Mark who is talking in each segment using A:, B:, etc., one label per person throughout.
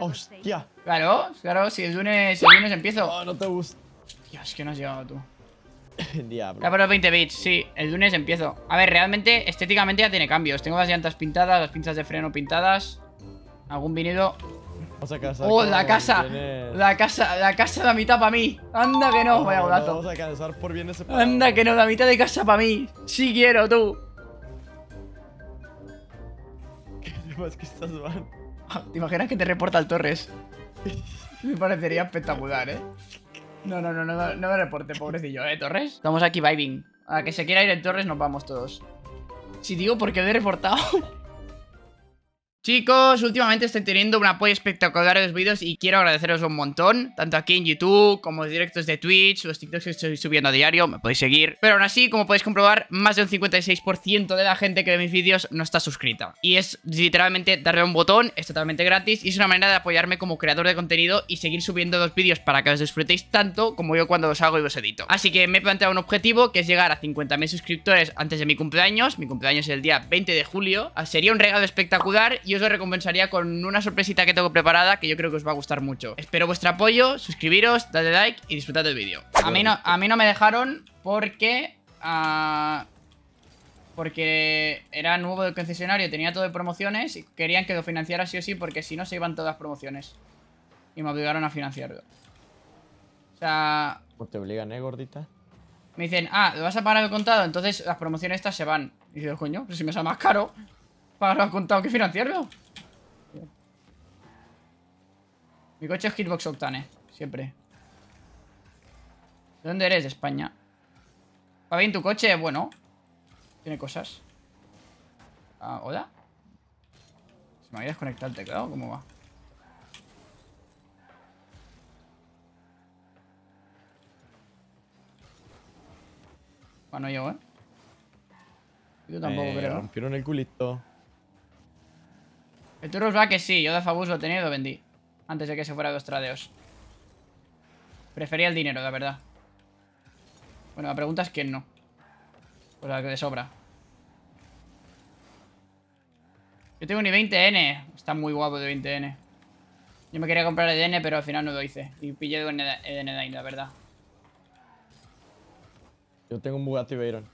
A: Hostia. Claro, claro, si el lunes, si el lunes empiezo. No, oh, no te gusta. Hostia, es que no has llegado tú. Diablo. Ya por los 20 bits, sí, el lunes empiezo. A ver, realmente, estéticamente ya tiene cambios. Tengo las llantas pintadas, las pinzas de freno pintadas. Algún vinilo. Vamos a oh, casa. ¡Oh, la casa! La casa, la casa mitad para mí. Anda que no, vaya golazo. Vamos a casar por ese Anda que no, la mitad de casa para mí. Sí quiero, tú. ¿Qué que estás van? ¿Te imaginas que te reporta el Torres? me parecería espectacular, ¿eh? No, no, no, no, no me reporte, pobrecillo, ¿eh, Torres? Estamos aquí vibing. A que se quiera ir el Torres nos vamos todos. Si digo porque lo he reportado... Chicos, últimamente estoy teniendo un apoyo espectacular en los vídeos y quiero agradeceros un montón, tanto aquí en YouTube como los directos de Twitch, los TikToks que estoy subiendo a diario, me podéis seguir. Pero aún así, como podéis comprobar, más de un 56% de la gente que ve mis vídeos no está suscrita. Y es literalmente darle un botón, es totalmente gratis y es una manera de apoyarme como creador de contenido y seguir subiendo los vídeos para que os disfrutéis tanto como yo cuando los hago y los edito. Así que me he planteado un objetivo que es llegar a 50.000 suscriptores antes de mi cumpleaños, mi cumpleaños es el día 20 de julio, sería un regalo espectacular y yo os lo recompensaría con una sorpresita que tengo preparada que yo creo que os va a gustar mucho. Espero vuestro apoyo, suscribiros, dadle like y disfrutad del vídeo. A mí no, a mí no me dejaron porque... Ah, porque era nuevo del concesionario, tenía todo de promociones y querían que lo financiara sí o sí porque si no se iban todas las promociones. Y me obligaron a financiarlo. O sea...
B: Pues te obligan, ¿eh, gordita?
A: Me dicen, ah, lo vas a pagar el contado, entonces las promociones estas se van. Y digo, coño, si me sale más caro para contado que financiarlo. Mi coche es Hitbox Octane, siempre. ¿De dónde eres? España. ¿Va bien tu coche? Bueno. Tiene cosas. Ah, ¿Hola? Se me a desconectar el teclado. ¿Cómo va? Bueno, yo, ¿eh? Yo tampoco eh, ¿eh?
B: rompieron el culito.
A: El turus va que sí, yo de Fabus lo tenía y lo vendí. Antes de que se fuera dos tradeos. Prefería el dinero, la verdad. Bueno, la pregunta es quién no. Pues la que de sobra. Yo tengo ni 20N. Está muy guapo de 20N. Yo me quería comprar el EDN, pero al final no lo hice. Y pillé EDN Dain, la verdad.
B: Yo tengo un Bugatti Veyron.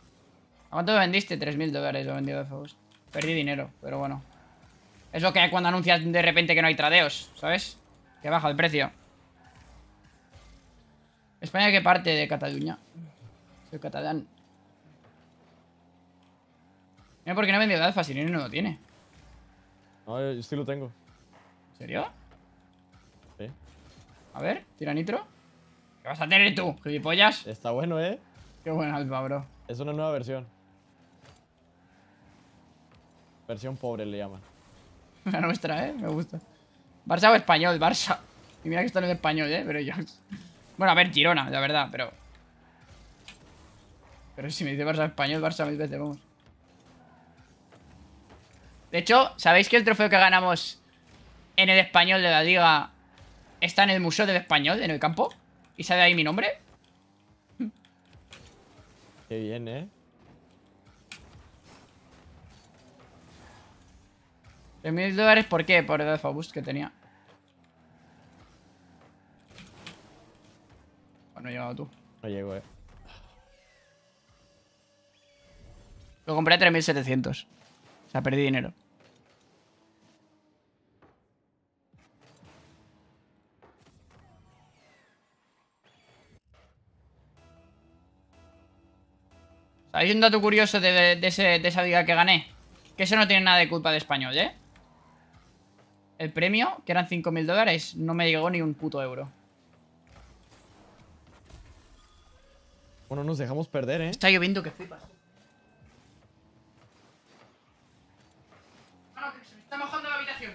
A: ¿A cuánto lo vendiste? 3.000 dólares lo vendí de Fabus. Perdí dinero, pero bueno. Es lo que hay cuando anuncias de repente que no hay tradeos, ¿sabes? Que baja el precio. ¿España que parte de Cataluña? Soy catalán. Mira, qué no he vendido Alfa, si no, no lo tiene. No, yo, sí lo tengo. ¿En serio? Sí. A ver, tira nitro. ¿Qué vas a tener tú, gilipollas? Está bueno, ¿eh? Qué buena Alfa, bro. Es una nueva versión. Versión
B: pobre le llaman.
A: La nuestra, ¿eh? Me gusta. Barça o español, Barça. Y mira que están en español, ¿eh? Pero ya Bueno, a ver, Girona, la verdad, pero... Pero si me dice Barça español, Barça mil veces, vamos. De hecho, ¿sabéis que el trofeo que ganamos en el español de la liga está en el museo del español, en el campo? ¿Y sale ahí mi nombre? Qué bien, ¿eh? ¿3.000 dólares, ¿por qué? Por el Boost que tenía. Bueno, he llegado tú. No llego, eh. Lo compré a 3700. O sea, perdí dinero. Hay un dato curioso de, esa liga que gané. Que eso no tiene nada de culpa de español, ¿eh? el premio, que eran 5.000 dólares, no me llegó ni un puto euro. Bueno, nos dejamos perder, ¿eh? Está lloviendo que flipas. Ah, está mojando la habitación.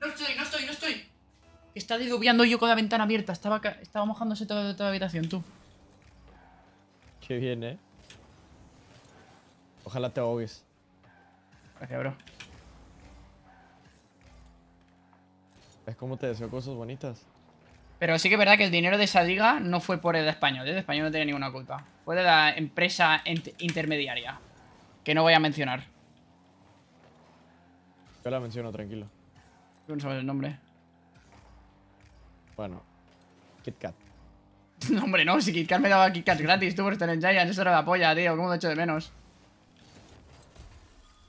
A: No estoy, no estoy, no estoy. Está diluviando yo con la ventana abierta. Estaba, estaba mojándose toda, toda la habitación, tú.
B: Qué bien, ¿eh? Ojalá te ahogues. Gracias, bro. ¿Ves como te deseo cosas bonitas?
A: Pero sí que es verdad que el dinero de esa liga no fue por el de España El de España no tenía ninguna culpa. Fue de la empresa intermediaria. Que no voy a mencionar. Yo la menciono, tranquilo. Tú no sabes el nombre. Bueno. KitKat. no, hombre, no. Si KitKat me daba KitKat gratis, tú por estar en Giants. Eso era la polla, tío. ¿Cómo lo hecho de menos?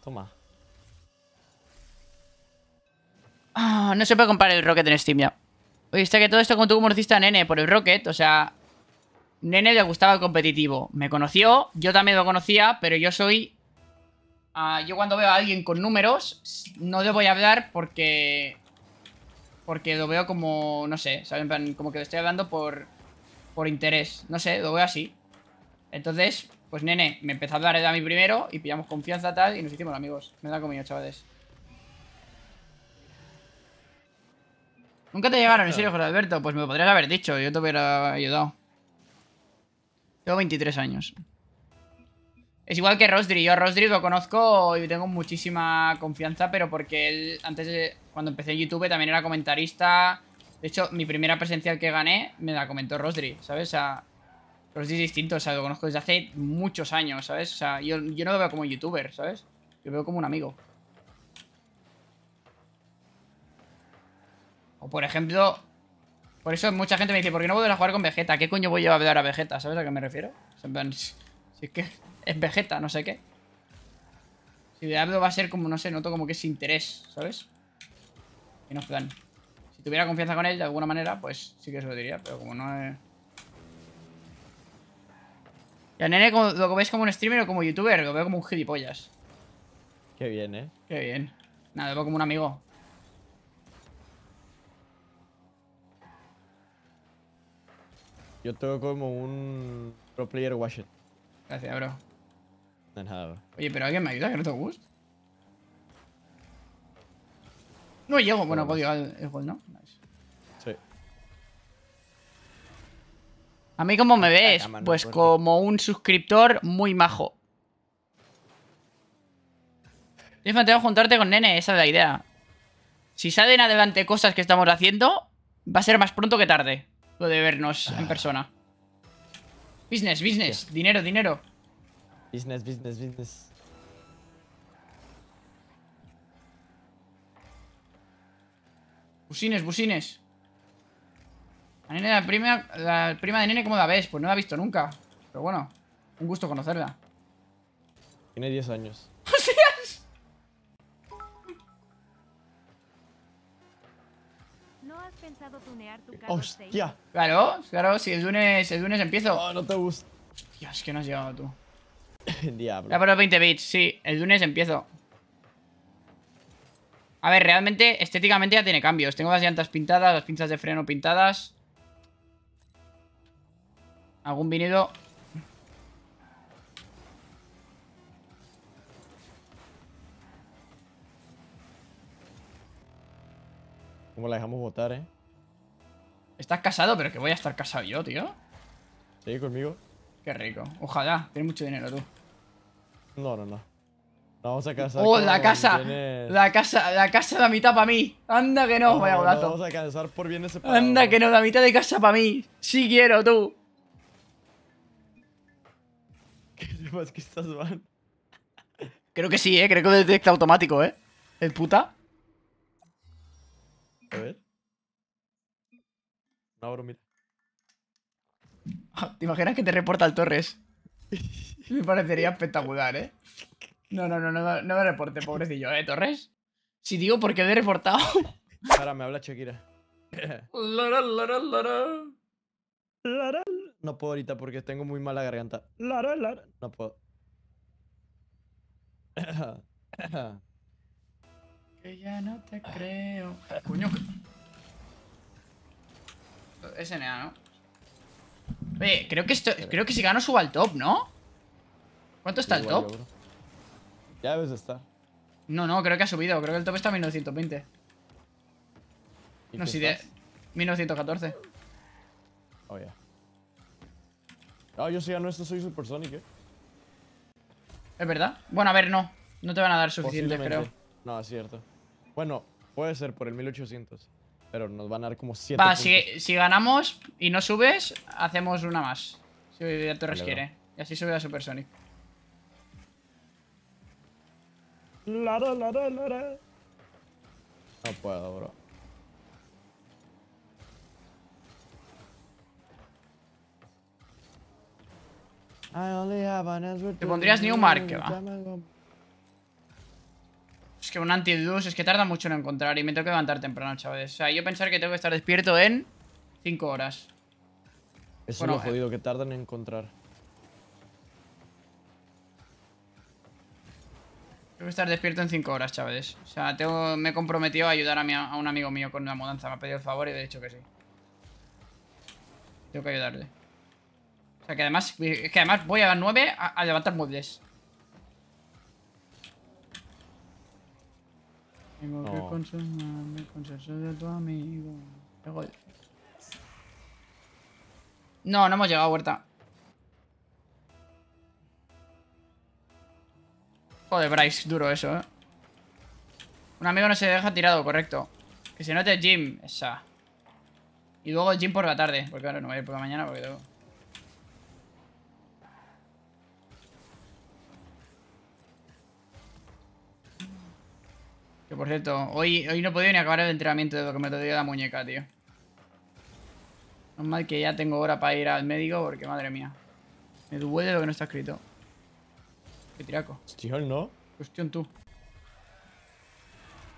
A: Toma. Ah, no se puede comprar el Rocket en Steam ya. oíste que todo esto con tu humorcista Nene por el Rocket, o sea... Nene le gustaba el competitivo. Me conoció, yo también lo conocía, pero yo soy... Ah, yo cuando veo a alguien con números, no le voy a hablar porque... Porque lo veo como, no sé, ¿saben? Como que lo estoy hablando por, por interés. No sé, lo veo así. Entonces, pues nene, me empezó a dar a mí primero y pillamos confianza tal y nos hicimos amigos. Me da comido, chavales. Nunca te llegaron, en serio, José Alberto. Pues me podrías haber dicho, yo te hubiera ayudado. Tengo 23 años. Es igual que Rosdry. Yo a lo conozco y tengo muchísima confianza, pero porque él, antes de, cuando empecé en YouTube, también era comentarista. De hecho, mi primera presencial que gané me la comentó Rosdry, ¿sabes? O sea, pero es distinto, o sea, lo conozco desde hace muchos años, ¿sabes? O sea, yo, no lo veo como youtuber, ¿sabes? Yo lo veo como un amigo. O por ejemplo... Por eso mucha gente me dice, ¿por qué no voy a jugar con Vegeta? ¿Qué coño voy a hablar a Vegeta? ¿Sabes a qué me refiero? En plan, si es que es Vegeta, no sé qué. Si de va a ser como, no sé, noto como que es interés, ¿sabes? Y no plan. Si tuviera confianza con él de alguna manera, pues sí que se lo diría, pero como no... es ya nene lo ves como un streamer o como youtuber, lo veo como un gilipollas. Qué bien, ¿eh? Qué bien. Nada, lo veo como un amigo.
B: Yo tengo como un pro player washed. Gracias, bro. De nada, bro.
A: Oye, pero alguien me ayuda, que no te gusta. No llego, bueno, puedo llegar el, gol, ¿no? Nice. ¿A mí cómo me ves? Pues como un suscriptor muy majo. Tengo que juntarte con Nene, esa es la idea. Si salen adelante cosas que estamos haciendo, va a ser más pronto que tarde lo de vernos en ah. persona. Business, business, dinero, dinero.
B: Business, business, business.
A: Busines, busines la prima, la prima de Nene, ¿cómo la ves? Pues no la he visto nunca. Pero bueno, un gusto conocerla. Tiene 10 años. ¡Hostias!
B: ¿No has ¡Hostia!
A: Claro, claro, si el lunes, lunes empiezo. No, no te gusta. Dios, es que no has llegado tú. Diablo. Ya para 20 bits, sí. El lunes empiezo. A ver, realmente, estéticamente ya tiene cambios. Tengo las llantas pintadas, las pinzas de freno pintadas. Algún vinido. ¿Cómo la dejamos votar, eh? ¿Estás casado? Pero que voy a estar casado yo, tío. Sí, conmigo. Qué rico. Ojalá. Tienes mucho dinero tú. No, no, no. Vamos a casar. ¡Oh, la casa! La casa, la casa, la mitad para mí. Anda que no, vaya Vamos a casar por bienes Anda que no, la mitad de casa para mí. Sí quiero, tú. que estás Creo que sí, eh. Creo que detecta automático, eh. El puta.
B: A ver. Ahora mira.
A: ¿Te imaginas que te reporta el Torres? Me parecería espectacular, ¿eh? No, no, no, no, no me reporte, pobrecillo, ¿eh, Torres? Si digo por qué he reportado. Ahora
B: me habla Shakira. No puedo ahorita porque tengo muy mala garganta. Lara, Lara. No puedo.
A: que ya no te creo. Coño. SNA, ¿no? Oye, creo que esto. Creo que si gano subo al top, ¿no? ¿Cuánto está el top? ya debes estar. No, no, creo que ha subido. Creo que el top está a 1920. No, si de. 1914.
B: Oh, yeah. Ah, yo soy no, esto soy Super eh.
A: ¿Es verdad? Bueno, a ver, no. No te van a dar suficiente, creo.
B: No, es cierto. Bueno, puede ser por el 1800. Pero nos van a dar como 7 Va,
A: si, ganamos y no subes, hacemos una más. Si Torres quiere. Y así sube a Super La, la, la,
B: no puedo, bro.
A: Te pondrías Newmark, que va. Es que un antidus es que tarda mucho en encontrar y me tengo que levantar temprano, chavales. O sea, yo pensar que tengo que estar despierto en 5 horas.
B: Eso es jodido, que tardan en encontrar.
A: Tengo que estar despierto en 5 horas, chavales. O sea, tengo, me he comprometido a ayudar a, un amigo mío con una mudanza. Me ha pedido el favor y le he dicho que sí. Tengo que ayudarle que además, que además voy a dar 9 a, levantar muebles. Tengo que de tu amigo. No, no hemos llegado, a huerta. Joder, Bryce, duro eso, eh. Un amigo no se deja tirado, correcto. Que se note Jim, esa. Y luego Jim por la tarde, porque ahora no voy a ir por la mañana porque tengo... Que por cierto, hoy, hoy no he podido ni acabar el entrenamiento de lo que me dio la muñeca, tío. No mal que ya tengo hora para ir al médico porque, madre mía. Me duele lo que no está escrito. Qué tiraco. Cuestión, ¿no? Cuestión tú.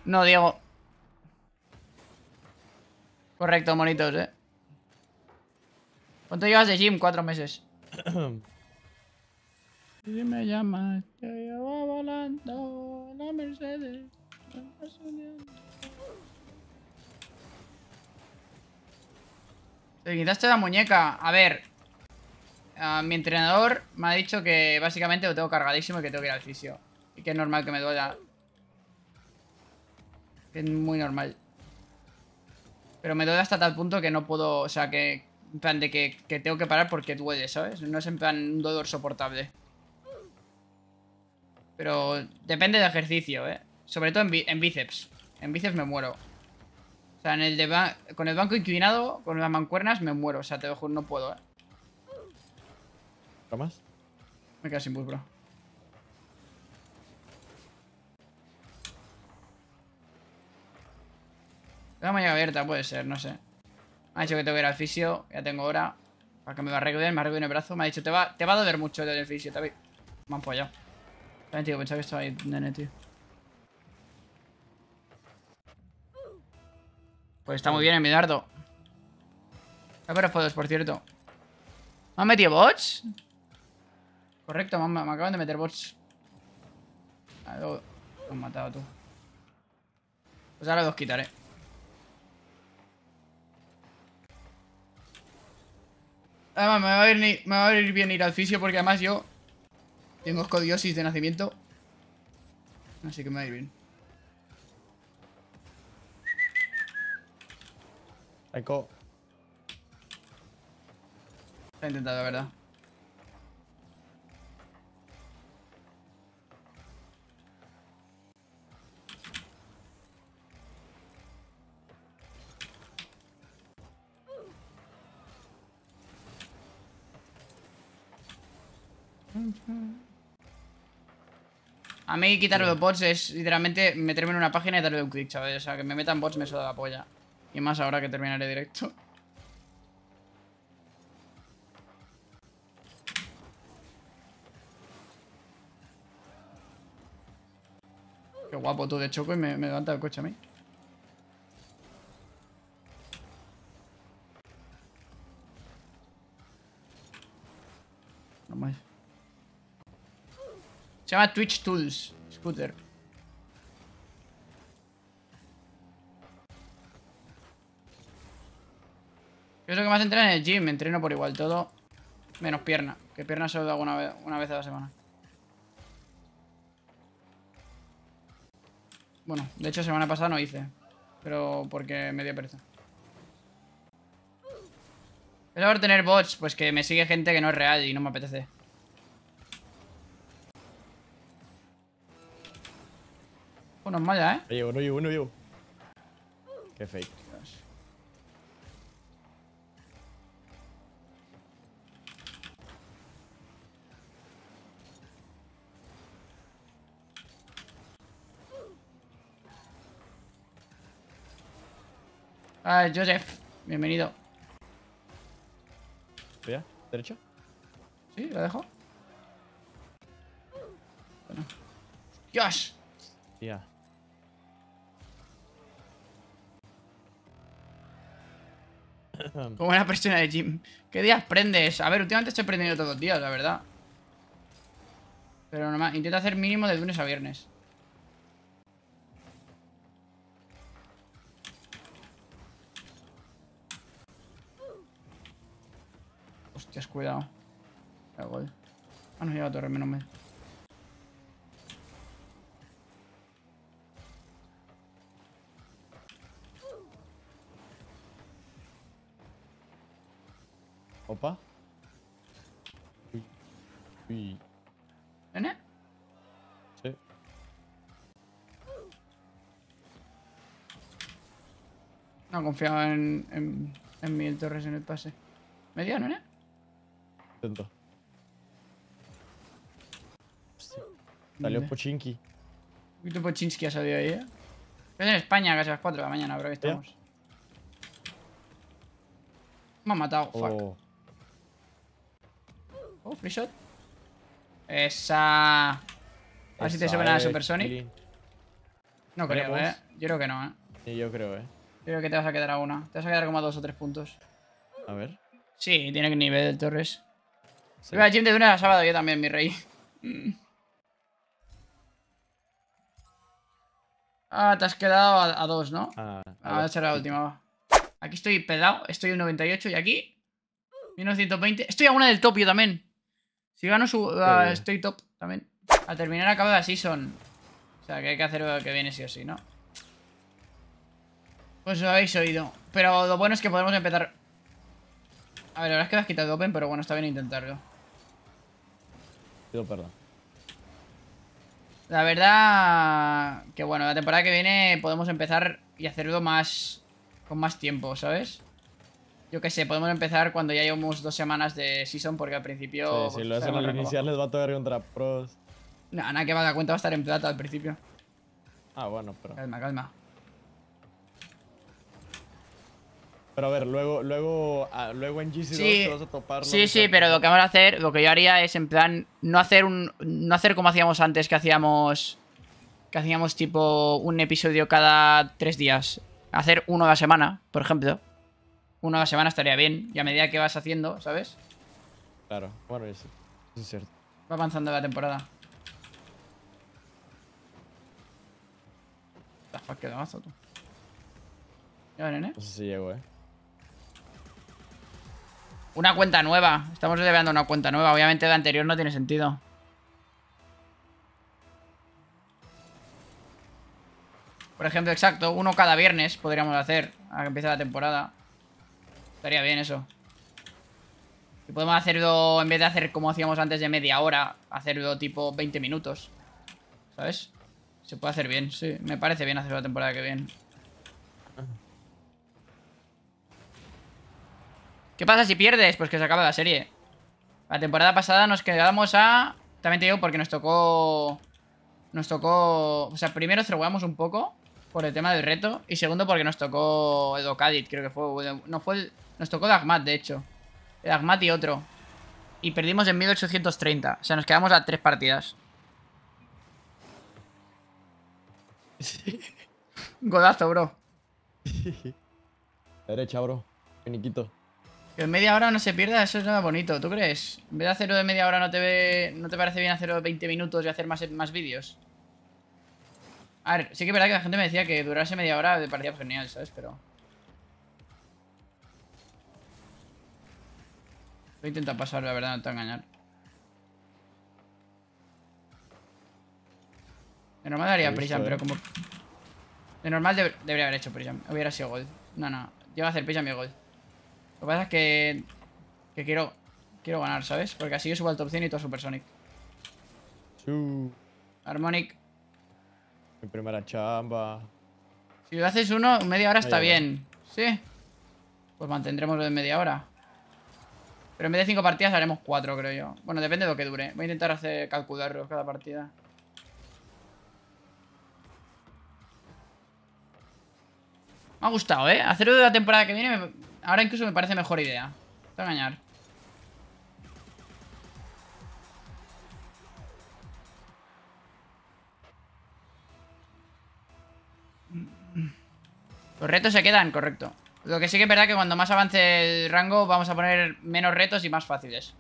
A: No, Diego. Correcto, monitos, ¿eh? ¿Cuánto llevas de gym? Cuatro meses. Si me llamas, te llevo volando la Mercedes. Te quitaste la muñeca. A ver. Ah, mi entrenador me ha dicho que básicamente lo tengo cargadísimo y que tengo que ir al fisio. Y que es normal que me duela. Que es muy normal. Pero me duele hasta tal punto que no puedo... O sea, que... En plan de que, que tengo que parar porque duele, ¿sabes? No es en plan un dolor soportable. Pero depende del ejercicio, ¿eh? Sobre todo en, bíceps. En bíceps me muero. O sea, en el de con el banco inclinado, con las mancuernas, me muero. O sea, te lo juro, no puedo, ¿eh? ¿Tomas? Me quedo sin bus, bro. La mañana abierta puede ser, no sé. Me ha dicho que tengo que ir al fisio, ya tengo hora. Para que me va a arreglen, me ha en el brazo. Me ha dicho, te va, te va a doler mucho el fisio, También Me han follado. También, tío, pensaba que estaba ahí, nene, tío. Pues está muy bien, Emidardo. Está para fotos, por cierto. ¿Me han metido bots? Correcto, me, me acaban de meter bots. lo, han matado tú. Pues ahora los quitaré. Además, me va a ir bien ir al fisio porque además yo tengo escodiosis de nacimiento. Así que me va a ir bien. Lo He intentado, la verdad. A mí quitar los bots es literalmente meterme en una página y darle un clic, chavales O sea, que me metan bots me suda la polla. Y más ahora que terminaré directo. Qué guapo tú de choco y me, me levanta el coche a mí. No más. Se llama Twitch Tools, Scooter. Yo lo que más entreno en el gym, me entreno por igual todo. Menos pierna, que pierna solo hago una vez, una vez a la semana. Bueno, de hecho semana pasada no hice, pero porque me dio pereza. Es mejor tener bots, pues que me sigue gente que no es real y no me apetece.
B: Bueno, es ¿eh? Llevo, no llevo, no llevo. Qué
A: fake. Ah, Joseph. Bienvenido.
B: ¿Ya? ¿Derecho?
A: Sí, ¿la dejo? Bueno. ¡Dios! Tía. Como una persona de Jim. ¿Qué días prendes? A ver, últimamente estoy prendiendo todos los días, la verdad. Pero nomás, intenta hacer mínimo de lunes a viernes. has cuidado. Gol. Ah, no lleva torre, menos
B: Opa. Uy. Sí.
A: No confiaba en, en, en mil torres en el pase. ¿Mediano, eh.
B: Dentro. Salió Pochinki.
A: ¿Y tu Pochinski ha salido ahí, eh? Es en España casi a las 4 de la mañana, pero que estamos. Me han matado, fuck. Oh. oh, free shot. Esa. A ver si te suena a Super Sonic. No creo, eh. Yo creo que no, eh. Sí, yo creo, eh. Yo creo que te vas a quedar a una. Te vas a quedar como a dos o tres puntos. A ver. Sí, tiene que nivel Torres. Sí. La Jim de Duna la sábado yo también, mi rey. Mm. Ah, te has quedado a, dos, ¿no? Ah, a la ah, última. Aquí estoy pedado, estoy en 98 y aquí 1920. Estoy a una del top yo también. Si gano ah, estoy top también. Al terminar acaba la season. O sea, que hay que hacer lo que viene sí o sí, ¿no? Pues lo habéis oído. Pero lo bueno es que podemos empezar... A ver, ahora es que lo has quitado open, pero bueno, está bien intentarlo perdón. La verdad que bueno, la temporada que viene podemos empezar y hacerlo más con más tiempo, ¿sabes? Yo qué sé, podemos empezar cuando ya llevamos dos semanas de season porque al principio... si pues, lo hacen al inicial
B: les va a tocar contra pros.
A: Nada, nada que va a cuenta va a estar en plata al principio. Ah, bueno, pero... Calma, calma.
B: Pero a ver, luego, luego, ah, luego en GC2 sí, te vas a topar. Sí, sí,
A: pero lo que vamos a hacer, lo que yo haría es en plan, no hacer un. No hacer como hacíamos antes, que hacíamos. Que hacíamos tipo un episodio cada tres días. Hacer uno a la semana, por ejemplo. Uno a la semana estaría bien. Y a medida que vas haciendo, ¿sabes?
B: Claro, bueno, eso, eso es cierto.
A: Va avanzando la temporada. ¿Qué fuck, que tú. Ya, nene. No sé si llego, eh. Una cuenta nueva. Estamos elevando una cuenta nueva. Obviamente de anterior no tiene sentido. Por ejemplo, exacto. Uno cada viernes podríamos hacer. A que empiece la temporada. Estaría bien eso. Y podemos hacerlo, en vez de hacer como hacíamos antes de media hora, hacerlo tipo 20 minutos. ¿Sabes? Se puede hacer bien, sí. Me parece bien hacer la temporada que viene. ¿Qué pasa si pierdes? Pues que se acaba la serie. La temporada pasada nos quedamos a... También te digo porque nos tocó... Nos tocó... O sea, primero cerruamos un poco por el tema del reto. Y segundo porque nos tocó Edocadit, creo que fue. No fue Nos tocó Dagmat, de hecho. Dagmat y otro. Y perdimos en 1830. O sea, nos quedamos a tres partidas. Godazo, bro. Derecha, bro. Peniquito. Que en media hora no se pierda, eso es nada bonito, ¿tú crees? En vez de hacerlo de media hora, ¿no te, ve... ¿no te parece bien hacerlo de 20 minutos y hacer más, más vídeos? A ver, sí que es verdad que la gente me decía que durase media hora me parecía genial, ¿sabes? Pero... a intentar pasar, la verdad, no te voy a engañar. De normal daría prisa, pero eh. como... De normal debería haber hecho prisa. Hubiera sido gold. No, no. Lleva a hacer prisa mi gold. Lo que pasa es que... quiero... Quiero ganar, ¿sabes? Porque así yo subo al top y todo a Supersonic. Harmonic.
B: Mi primera chamba.
A: Si lo haces uno, media hora está bien. ¿Sí? Pues mantendremos lo de media hora. Pero en vez de cinco partidas haremos cuatro, creo yo. Bueno, depende de lo que dure. Voy a intentar hacer Calcularlo cada partida. Me ha gustado, ¿eh? Hacerlo de la temporada que viene me, Ahora incluso me parece mejor idea. Te voy a engañar. Los retos se quedan, correcto. Lo que sí que es verdad que cuando más avance el rango vamos a poner menos retos y más fáciles.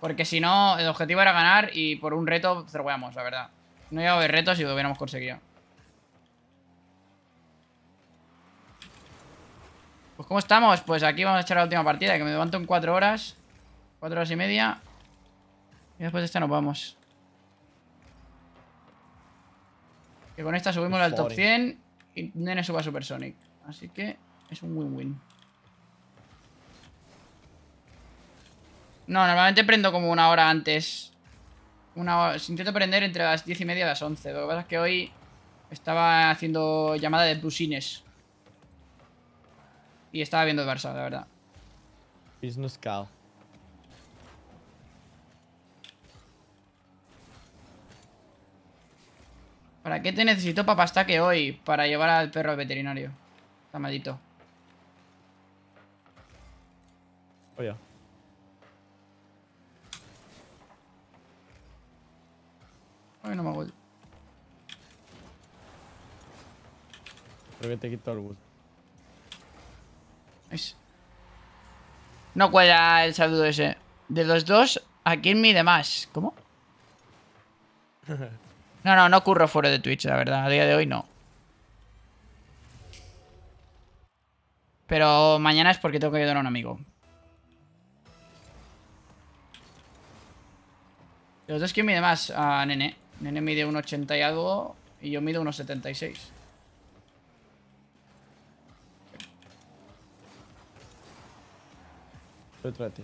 A: Porque si no, el objetivo era ganar y por un reto cerrueamos, la verdad. No iba a haber retos y lo hubiéramos conseguido. Pues ¿cómo estamos? Pues aquí vamos a echar la última partida Que me levanto en 4 horas 4 horas y media Y después de esta nos vamos Que con esta subimos al top 100 Y Nene suba a Supersonic Así que es un win-win No, normalmente prendo como una hora antes una hora, Intento prender entre las 10 y media y las 11 Lo que pasa es que hoy Estaba haciendo llamada de busines y estaba viendo el Barça, la verdad.
B: Business cow.
A: ¿Para qué te necesito que hoy? Para llevar al perro al veterinario. Está Oye. Ay, no me voy.
B: Creo que te quito el gusto.
A: No cuela el saludo ese. De los dos, ¿a quién mide más? ¿Cómo? No, no, no curro fuera de Twitch, la verdad. A día de hoy no. Pero mañana es porque tengo que ayudar a un amigo. ¿De los dos quién mide más? A ah, Nene. Nene mide 1,80 y algo y yo mido 1,76.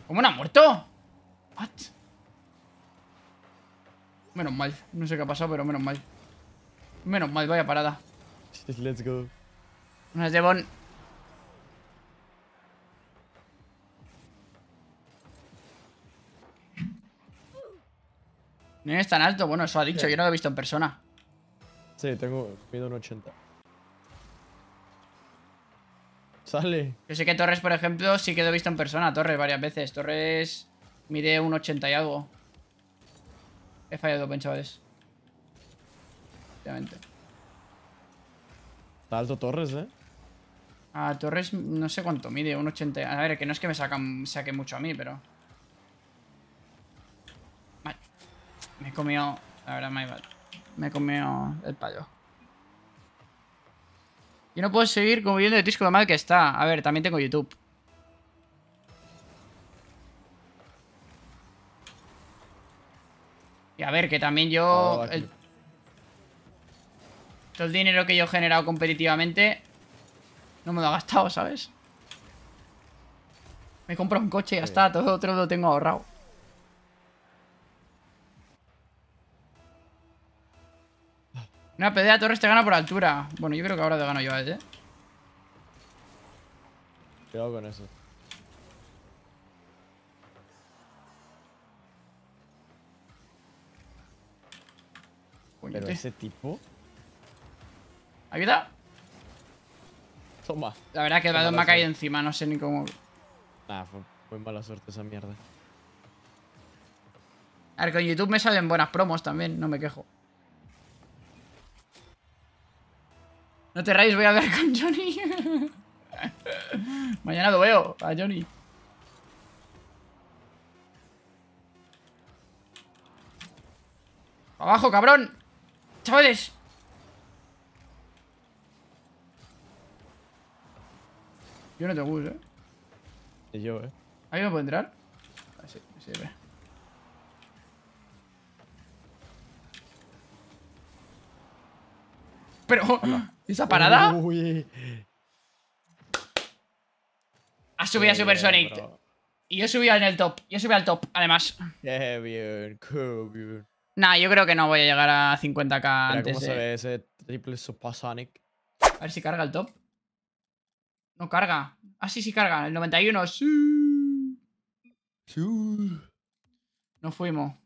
A: ¿Cómo no ha muerto? What? Menos mal. No sé qué ha pasado, pero menos mal. Menos mal, vaya parada.
B: Let's go.
A: Unas Devon. No es tan alto. Bueno, eso ha dicho. Yo no lo he visto en persona. Sí, tengo... mido un 80. Yo sé que Torres, por ejemplo, sí quedó visto en persona. Torres varias veces. Torres mide un 80 y algo. He fallado pensabas. chavales.
B: Está alto Torres, ¿eh?
A: Ah, Torres no sé cuánto mide, un 80... A ver, que no es que me sacan, saque mucho a mí, pero... Vale. Me he comido... La verdad, my bad. Me he comido el payo. Yo no puedo seguir viendo el disco lo mal que está. A ver, también tengo YouTube. Y a ver, que también yo... Oh, todo el dinero que yo he generado competitivamente... No me lo he gastado, ¿sabes? Me compro un coche y ya está. Todo otro lo tengo ahorrado. Una pelea Torres te gana por altura. Bueno, yo creo que ahora te gano yo a este. ¿eh?
B: Cuidado con eso. Pero ese tipo.
A: ¿Aquí está? Toma. La verdad que el balón me ha caído encima, no sé ni cómo.
B: Nah, fue, fue mala suerte esa mierda.
A: A ver, con YouTube me salen buenas promos también, no me quejo. No te rayes, voy a hablar con Johnny. Mañana lo veo, a Johnny. ¡Abajo, cabrón! ¡Chavales! Yo no te gusto, ¿eh? Y yo, ¿eh? ¿Ahí me puedo entrar? Ah, sí, me
B: Pero, ¿esa parada?
A: Ha subido a Super Sonic. Y yo subí en el top. Yo subí al top, además. Nah, yo creo que no voy a llegar a 50k antes. ¿Cómo se
B: ese triple
A: Supersonic? A ver si carga el top. No carga. Ah, sí, sí carga. El 91. sí. No fuimos.